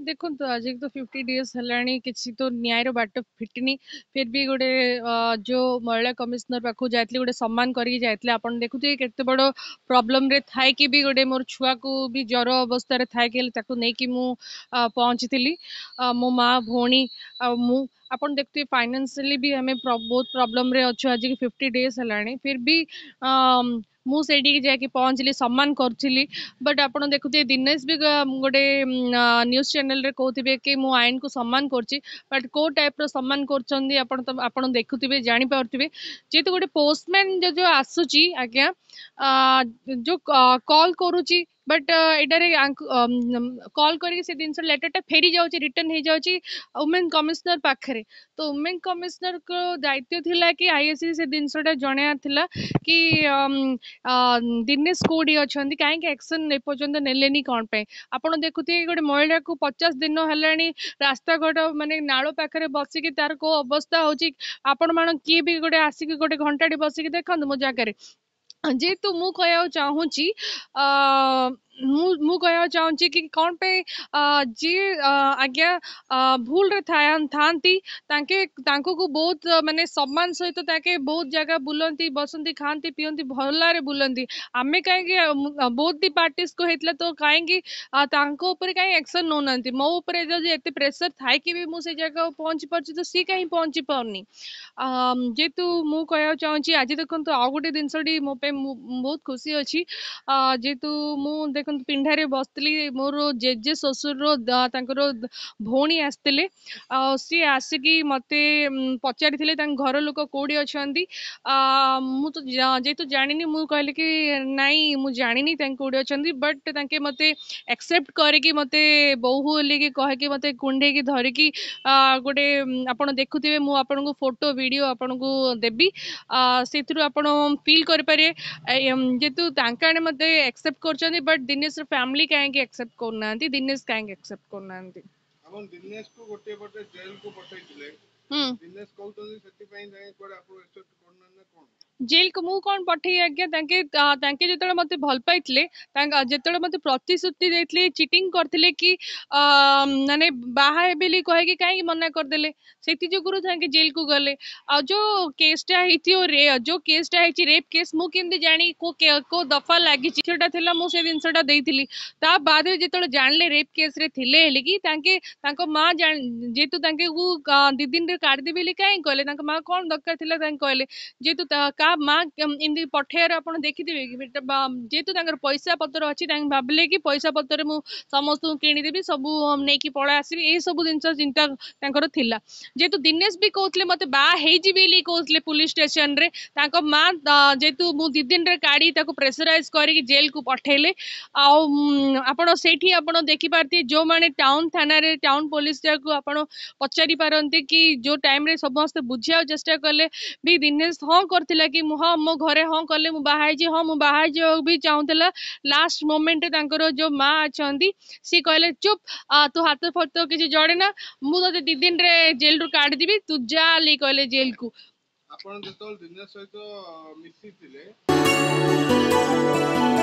देखो आज तो फिफ्टी डेज है किसी तो न्याय बाट फिटनी फिर भी गोटे जो महिला कमिश्नर पाक जाइए गोटे सम्मान करेंगे केत बड़ प्रोब्लम थाए कि भी गोटे मोर छुआ को भी ज्वर अवस्था थाए कि नहीं कि मुझे पहुँची थी मो माँ भी आप देखते हैं फाइनेसली भी हमें बहुत प्रॉब्लम अच्छे आज की फिफ्टी डेज है फिर भी मुझे जाए पहुँचली सम्मान करी बट आप देखुए दिनेश भी गोटे न्यूज चेल कहते कि मुझ आईन को सम्मान करट कौ टाइप रान कर देखुए जापर थे जेहतु गोटे पोस्टमैन जो आसूँ आज्ञा जो कल करुच्ची ବଟ୍ ଏଠାରେ କଲ୍ କରିକି ସେ ଜିନିଷ ଲେଟର୍ଟା ଫେରି ଯାଉଛି ରିଟର୍ନ ହେଇଯାଉଛି ଓମେନ୍ କମିଶନର ପାଖରେ ତ ଓମେନ୍ କମିଶନରଙ୍କ ଦାୟିତ୍ୱ ଥିଲା କି ଆଇଏସି ସେ ଜିନିଷଟା ଜଣାଇବାର ଥିଲା କି ଦିନେଶ କେଉଁଠି ଅଛନ୍ତି କାହିଁକି ଆକ୍ସନ୍ ଏପର୍ଯ୍ୟନ୍ତ ନେଲେନି କ'ଣ ପାଇଁ ଆପଣ ଦେଖୁଥିବେ ଗୋଟେ ମହିଳାକୁ ପଚାଶ ଦିନ ହେଲାଣି ରାସ୍ତାଘାଟ ମାନେ ନାଳ ପାଖରେ ବସିକି ତାର କେଉଁ ଅବସ୍ଥା ହେଉଛି ଆପଣମାନେ କିଏ ବି ଗୋଟେ ଆସିକି ଗୋଟେ ଘଣ୍ଟାଟି ବସିକି ଦେଖନ୍ତୁ ମୋ ଜାଗାରେ जेहेतु तो मुँह कह चाहूँ मु गया चाहूँगी कि कौन पे जी आज्ञा भूल रे थांती तांके तांको को बहुत माने सम्मान सहित ताके बहुत जगह बुलंती बसंती खांती पियंती भल्ला रे बुलंती आमे काहेंगे बहुत दी पार्टीज को हेतला तो काहेंगे तांको ऊपर काहे एक्शन नो नांती मो ऊपर जो एते प्रेशर थाई कि भी मु से जगह पहुंची परची तो सी काहे पहुंची परनी जेतु मु कहया चाहूँगी आज देखंतु तो, आउ गोटे जिनसटी मो पे बहुत खुशी अछि जेतु मु देख पिंडार बसली मोर जेजे शशुर भी आसते सी आसिकी मत पचार घर लोक कौटी अच्छा मु तो जानी मुझे कहल कि नाई मुझे जानी कौटी अच्छा बट ते मत एक्सेप्ट करते बोली कि कह कि मत धरिकी गोटे आपड़ देखु थे मुझे फोटो भिड आपको देवी से आप फिल करें जेहेतु ताने मतलब एक्सेप्ट कर बट ದಿನ್ನೆಸ್ ಫ್ಯಾಮಿಲಿಗೆ ಹ್ಯಾಂಗೆ ಎಕ್ಸೆಪ್ಟ್ ಕೊನ್ನ ಅಂತ ದಿನ್ನೆಸ್ಗೆ ಹ್ಯಾಂಗೆ ಎಕ್ಸೆಪ್ಟ್ ಕೊನ್ನ ಅಂತ ಅವನು ದಿನ್ನೆಸ್ಕು ಗೊತ್ತೇ ಬಟ್ಟೆ ಜೈಲ್ಕು ಬಟ್ಟೆ ಇದ್ದಿಲ್ಲ ದಿನ್ನೆಸ್ ಕೌತಂದ್ರೆ ಸತ್ಯಪಾಯಿ ಹ್ಯಾಂಗೆ ಕೊಡ ಅಪ್ಪ ಎಕ್ಸೆಪ್ಟ್ ಕೊನ್ನ ಕೋಣ जेल को मुझे कौन पठे आज्ञा जो मत भल पाई जो मत प्रतिश्रुति चिटिंग करते कि मैंने बाहर कह कहीं मना करदे से जेल को गले जो केसटा जो केसटा हो रेप केस मुझे जानी को दफा लगी चिठीटा थी मुझे जिनस जान लें रेप केस माँ जेहतु दीदी काढ़ देवी कहीं कहले कौन दरकार कहले जेहतु माँ एम पठेबार आज देखी जेहतु पैसा पत्र अच्छी भाविले कि पैसा पत्र समस्त कि सब नहीं पड़ा आस यही सब जिन चिंता जेहतु दिनेश भी कहते मत बाईजी कहते पुलिस स्टेसन माँ जेहतु मु दिदिन काढ़ी प्रेसराइज कर जेल को पठेले आपठी आप देख पारती जो मैंने टाउन थाना टाउन पुलिस पचारि पारती कि जो टाइम समस्त बुझा चेस्टा कले भी दिनेश हाँ कर ହଁ ମୋ ଘରେ ହଁ କଲେ ମୁଁ ବାହା ହେଇଛି ହଁ ମୁଁ ବାହା ହେଇଯିବାକୁ ବି ଚାହୁଁଥିଲା ଲାଷ୍ଟ ମୋମେଣ୍ଟରେ ତାଙ୍କର ଯେଉଁ ମା ଅଛନ୍ତି ସିଏ କହିଲେ ଚୁପ୍ ତୁ ହାତ ଫାତ କିଛି ଜଡ଼େ ନା ମୁଁ ତତେ ଦୁଇ ଦିନରେ ଜେଲରୁ କାଢ଼ିଦେବି ତୁ ଯା କହିଲେ ଜେଲକୁ ଆପଣ ଯେତେବେଳେ ସହିତ ମିଶିଥିଲେ